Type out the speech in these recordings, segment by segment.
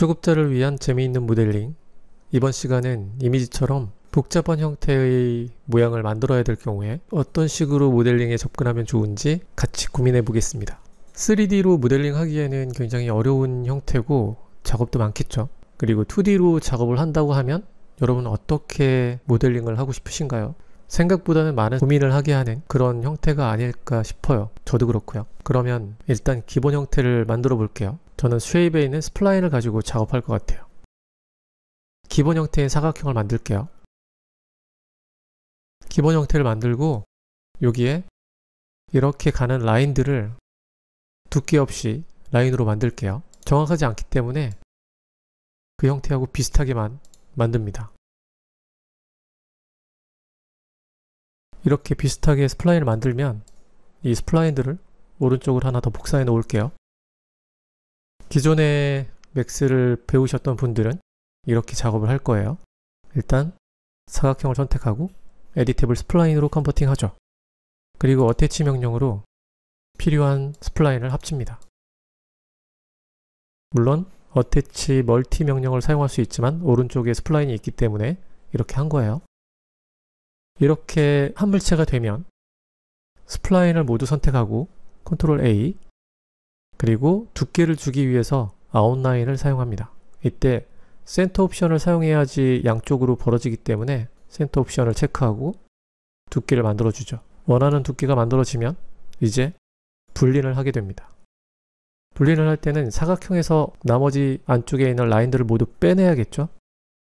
초급자를 위한 재미있는 모델링 이번 시간은 이미지처럼 복잡한 형태의 모양을 만들어야 될 경우에 어떤 식으로 모델링에 접근하면 좋은지 같이 고민해 보겠습니다. 3D로 모델링 하기에는 굉장히 어려운 형태고 작업도 많겠죠. 그리고 2D로 작업을 한다고 하면 여러분 어떻게 모델링을 하고 싶으신가요? 생각보다는 많은 고민을 하게 하는 그런 형태가 아닐까 싶어요. 저도 그렇고요. 그러면 일단 기본 형태를 만들어 볼게요. 저는 쉐입에 있는 스플라인을 가지고 작업할 것 같아요. 기본 형태의 사각형을 만들게요. 기본 형태를 만들고 여기에 이렇게 가는 라인들을 두께 없이 라인으로 만들게요. 정확하지 않기 때문에 그 형태하고 비슷하게만 만듭니다. 이렇게 비슷하게 스플라인을 만들면 이 스플라인들을 오른쪽으로 하나 더 복사해 놓을게요. 기존에 맥스를 배우셨던 분들은 이렇게 작업을 할 거예요. 일단 사각형을 선택하고 에디테블 스플라인으로 컨버팅 하죠. 그리고 어태치 명령으로 필요한 스플라인을 합칩니다. 물론 어태치 멀티 명령을 사용할 수 있지만 오른쪽에 스플라인이 있기 때문에 이렇게 한 거예요. 이렇게 한 물체가 되면 스플라인을 모두 선택하고 Ctrl A, 그리고 두께를 주기 위해서 아웃라인을 사용합니다. 이때 센터 옵션을 사용해야지 양쪽으로 벌어지기 때문에 센터 옵션을 체크하고 두께를 만들어주죠. 원하는 두께가 만들어지면 이제 분리를 하게 됩니다. 분리를 할 때는 사각형에서 나머지 안쪽에 있는 라인들을 모두 빼내야겠죠.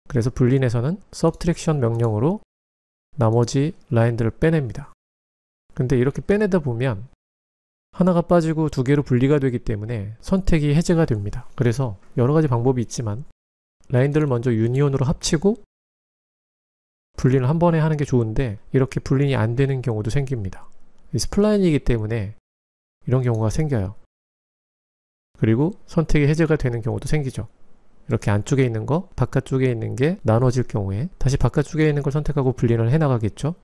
그래서 분리에서는 subtraction 명령으로 나머지 라인들을 빼냅니다. 근데 이렇게 빼내다 보면 하나가 빠지고 두 개로 분리가 되기 때문에 선택이 해제가 됩니다. 그래서 여러 가지 방법이 있지만 라인들을 먼저 유니온으로 합치고 분리를 한 번에 하는 게 좋은데 이렇게 분리가 안 되는 경우도 생깁니다. 스플라인이기 때문에 이런 경우가 생겨요. 그리고 선택이 해제가 되는 경우도 생기죠. 이렇게 안쪽에 있는 거, 바깥쪽에 있는 게 나눠질 경우에 다시 바깥쪽에 있는 걸 선택하고 분리를 해나가겠죠.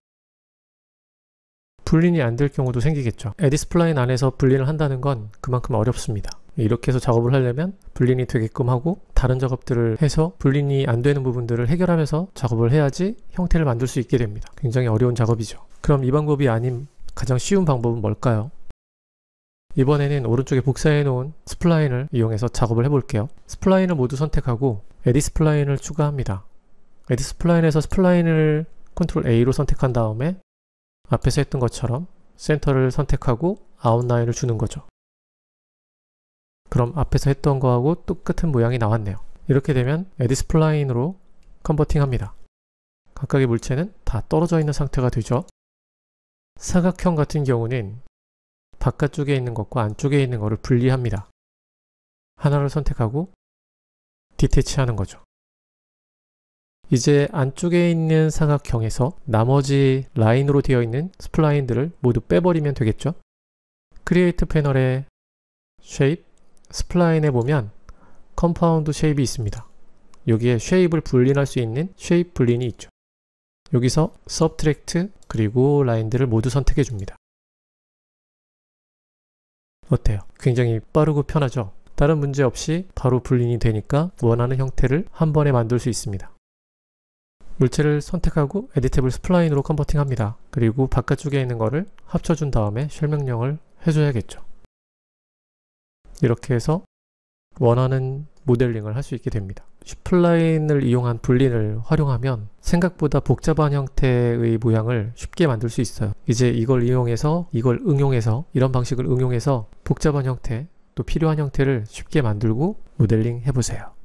분린이 안 될 경우도 생기겠죠. 에디스플라인 안에서 분린을 한다는 건 그만큼 어렵습니다. 이렇게 해서 작업을 하려면 분린이 되게끔 하고 다른 작업들을 해서 분린이 안 되는 부분들을 해결하면서 작업을 해야지 형태를 만들 수 있게 됩니다. 굉장히 어려운 작업이죠. 그럼 이 방법이 아닌 가장 쉬운 방법은 뭘까요? 이번에는 오른쪽에 복사해 놓은 스플라인을 이용해서 작업을 해볼게요. 스플라인을 모두 선택하고 에디 스플라인을 추가합니다. 에디 스플라인에서 스플라인을 Ctrl A로 선택한 다음에 앞에서 했던 것처럼 센터를 선택하고 아웃라인을 주는 거죠. 그럼 앞에서 했던 거하고 똑같은 모양이 나왔네요. 이렇게 되면 에디스플라인으로 컨버팅합니다. 각각의 물체는 다 떨어져 있는 상태가 되죠. 사각형 같은 경우는 바깥쪽에 있는 것과 안쪽에 있는 것을 분리합니다. 하나를 선택하고 디테치하는 거죠. 이제 안쪽에 있는 사각형에서 나머지 라인으로 되어 있는 스플라인들을 모두 빼버리면 되겠죠. 크리에이트 패널의 쉐입, 스플라인에 보면 컴파운드 쉐입이 있습니다. 여기에 s h a p e 을 분리할 수 있는 Shape 분리이 있죠. 여기서 Subtract 그리고 라인들을 모두 선택해 줍니다. 어때요? 굉장히 빠르고 편하죠? 다른 문제 없이 바로 분리이 되니까 원하는 형태를 한 번에 만들 수 있습니다. 물체를 선택하고 에디테블 스플라인으로 컨버팅합니다. 그리고 바깥쪽에 있는 거를 합쳐준 다음에 쉘 명령을 해줘야겠죠. 이렇게 해서 원하는 모델링을 할 수 있게 됩니다. 슈플라인을 이용한 불린을 활용하면 생각보다 복잡한 형태의 모양을 쉽게 만들 수 있어요. 이제 이걸 이용해서 이걸 응용해서 이런 방식을 응용해서 복잡한 형태 또 필요한 형태를 쉽게 만들고 모델링 해보세요.